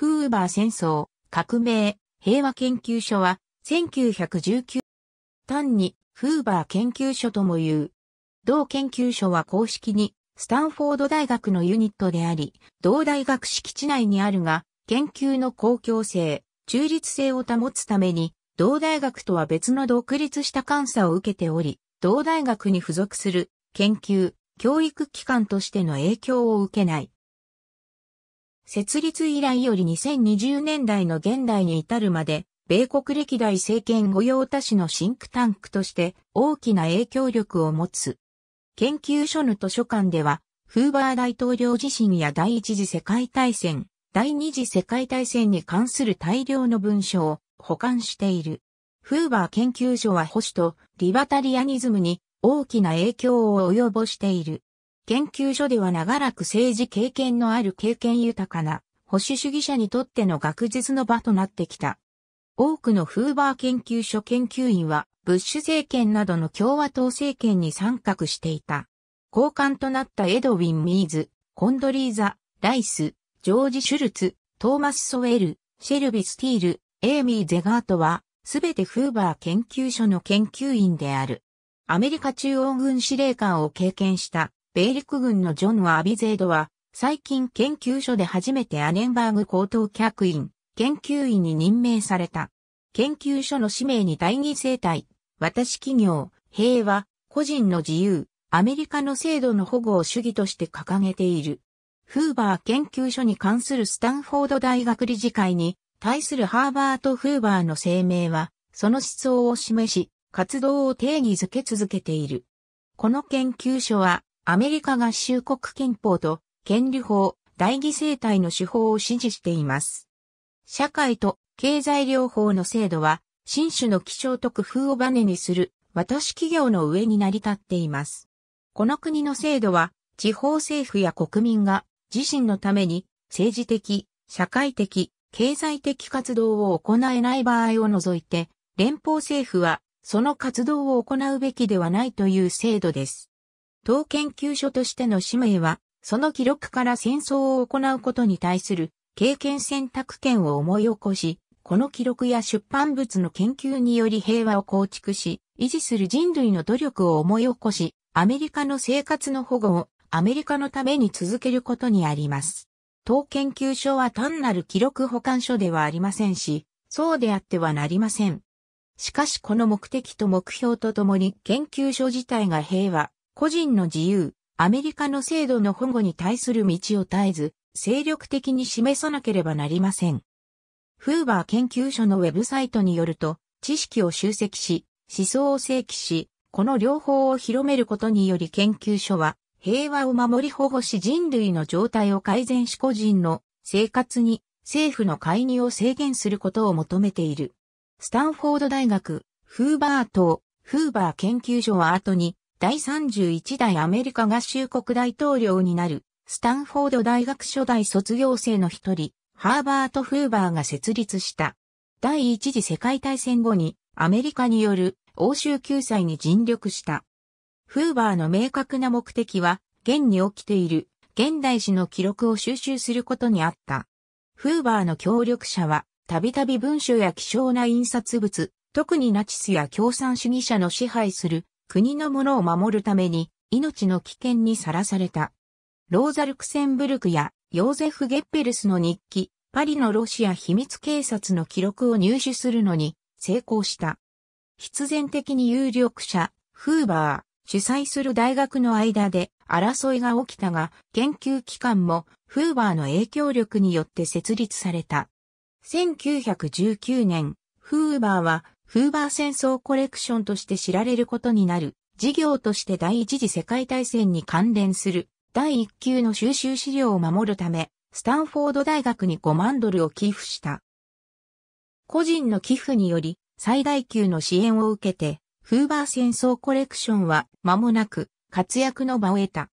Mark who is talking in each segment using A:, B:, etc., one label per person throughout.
A: フーバー戦争、革命、平和研究所は、1919単にフーバー研究所とも言う。同研究所は公式にスタンフォード大学のユニットであり、同大学敷地内にあるが、研究の公共性、中立性を保つために、同大学とは別の独立した監査を受けており、同大学に付属する研究、教育機関としての影響を受けない。設立以来より2020年代の現代に至るまで、米国歴代政権御用達のシンクタンクとして大きな影響力を持つ。研究所の図書館では、フーバー大統領自身や第一次世界大戦、第二次世界大戦に関する大量の文書を保管している。フーバー研究所は保守とリバタリアニズムに大きな影響を及ぼしている。研究所では長らく政治経験のある経験豊かな保守主義者にとっての学術の場となってきた。多くのフーバー研究所研究員はブッシュ政権などの共和党政権に参画していた。高官となったエドウィン・ミーズ、コンドリーザ、ライス、ジョージ・シュルツ、トーマス・ソウェル、シェルビ・スティール、エイミー・ゼガートは、すべてフーバー研究所の研究員である。アメリカ中央軍司令官を経験した米陸軍のジョン・アビゼードは、最近研究所で初めてアネンバーグ高等客員、研究員に任命された。研究所の使命に大義生態、私企業、平和、個人の自由、アメリカの制度の保護を主義として掲げている。フーバー研究所に関するスタンフォード大学理事会に対するハーバート・フーバーの声明は、その思想を示し、活動を定義づけ続けている。この研究所は、アメリカ合衆国憲法と権利法、大義生体の手法を支持しています。社会と経済療法の制度は、新種の基調と工夫をバネにする、私企業の上に成り立っています。この国の制度は、地方政府や国民が自身のために政治的、社会的、経済的活動を行えない場合を除いて、連邦政府はその活動を行うべきではないという制度です。当研究所としての使命は、その記録から戦争を行うことに対する経験選択権を思い起こし、この記録や出版物の研究により平和を構築し、維持する人類の努力を思い起こし、アメリカの生活の保護をアメリカのために続けることにあります。当研究所は単なる記録保管所ではありませんし、そうであってはなりません。しかしこの目的と目標とともに研究所自体が平和、個人の自由、アメリカの制度の保護に対する道を絶えず、精力的に示さなければなりません。フーバー研究所のウェブサイトによると、知識を集積し、思想を正規し、この両方を広めることにより研究所は、平和を守り保護し人類の状態を改善し個人の生活に政府の介入を制限することを求めている。スタンフォード大学、フーバー等、フーバー研究所は後に第31代アメリカ合衆国大統領になる、スタンフォード大学初代卒業生の一人、ハーバート・フーバーが設立した。第一次世界大戦後に、アメリカによる欧州救済に尽力した。フーバーの明確な目的は、現に起きている現代史の記録を収集することにあった。フーバーの協力者は、たびたび文書や希少な印刷物、特にナチスや共産主義者の支配する国のものを守るために命の危険にさらされた。ローザ・ルクセンブルクやヨーゼフ・ゲッペルスの日記、パリのロシア秘密警察の記録を入手するのに成功した。必然的に有力者、フーバー、主催する大学の間で争いが起きたが、研究機関もフーバーの影響力によって設立された。1919年、フーバーはフーバー戦争コレクションとして知られることになる、事業として第一次世界大戦に関連する第1級の収集資料を守るため、スタンフォード大学に5万ドルを寄付した。個人の寄付により最大級の支援を受けて、フーバー戦争コレクションは間もなく活躍の場を得た。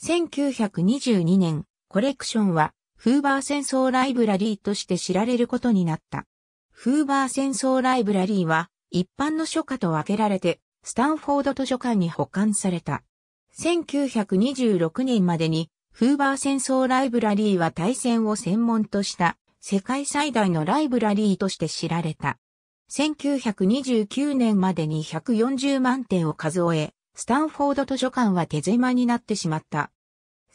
A: 1922年、コレクションはフーバー戦争ライブラリーとして知られることになった。フーバー戦争ライブラリーは、一般の書家と分けられて、スタンフォード図書館に保管された。1926年までに、フーバー戦争ライブラリーは対戦を専門とした世界最大のライブラリーとして知られた。1929年までに140万点を数え、スタンフォード図書館は手狭になってしまった。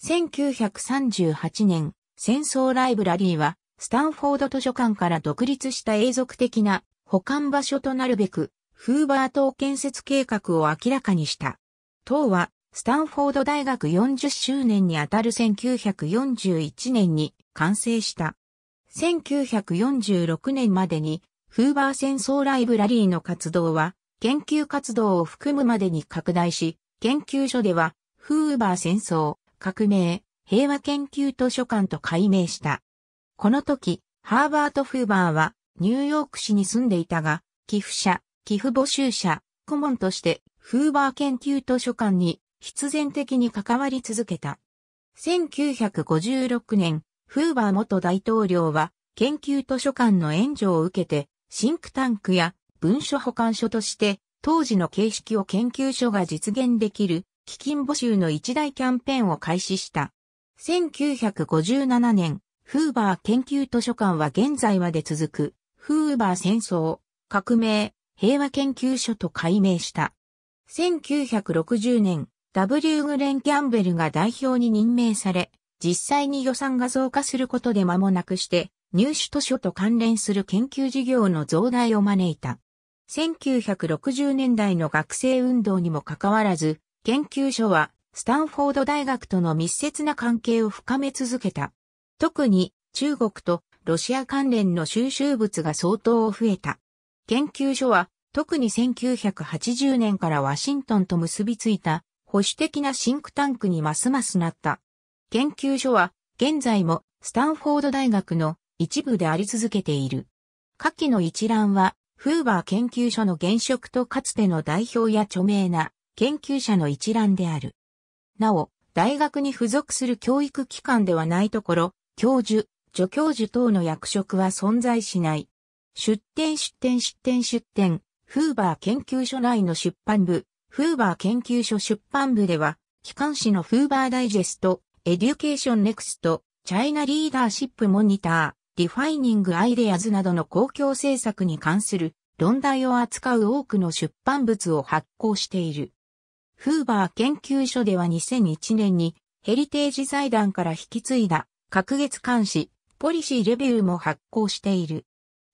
A: 1938年、戦争ライブラリーはスタンフォード図書館から独立した永続的な保管場所となるべく、フーバー島建設計画を明らかにした。党は、スタンフォード大学40周年にあたる1941年に完成した。1946年までに、フーバー戦争ライブラリーの活動は、研究活動を含むまでに拡大し、研究所では、フーバー戦争、革命、平和研究図書館と改名した。この時、ハーバート・フーバーはニューヨーク市に住んでいたが、寄付者、寄付募集者、顧問としてフーバー研究図書館に必然的に関わり続けた。1956年、フーバー元大統領は研究図書館の援助を受けて、シンクタンクや文書保管所として当時の形式を研究所が実現できる基金募集の一大キャンペーンを開始した。1957年、フーバー研究図書館は現在まで続く、フーバー戦争、革命、平和研究所と改名した。1960年、W. グレン・キャンベルが代表に任命され、実際に予算が増加することで間もなくして、入手図書と関連する研究事業の増大を招いた。1960年代の学生運動にもかかわらず、研究所はスタンフォード大学との密接な関係を深め続けた。特に中国とロシア関連の収集物が相当増えた。研究所は特に1980年からワシントンと結びついた保守的なシンクタンクにますますなった。研究所は現在もスタンフォード大学の一部であり続けている。下記の一覧はフーバー研究所の現職とかつての代表や著名な研究者の一覧である。なお、大学に付属する教育機関ではないところ、教授、助教授等の役職は存在しない。出展出展出展出展、フーバー研究所内の出版部、フーバー研究所出版部では、機関誌のフーバーダイジェスト、エデュケーションネクスト、チャイナリーダーシップモニター、ディファイニングアイデアズなどの公共政策に関する論題を扱う多くの出版物を発行している。フーバー研究所では2001年にヘリテージ財団から引き継いだ各月監視、ポリシーレビューも発行している。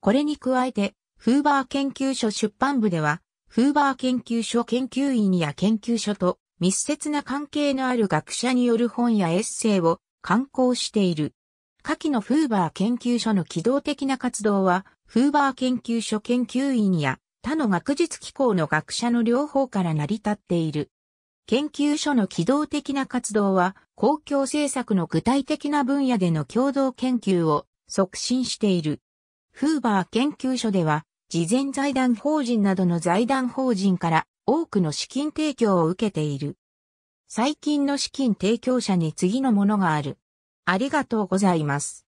A: これに加えて、フーバー研究所出版部では、フーバー研究所研究員や研究所と密接な関係のある学者による本やエッセイを刊行している。下記のフーバー研究所の機動的な活動は、フーバー研究所研究員や他の学術機構の学者の両方から成り立っている。研究所の機動的な活動は、公共政策の具体的な分野での共同研究を促進している。フーバー研究所では、慈善財団法人などの財団法人から多くの資金提供を受けている。最近の資金提供者に次のものがある。ありがとうございます。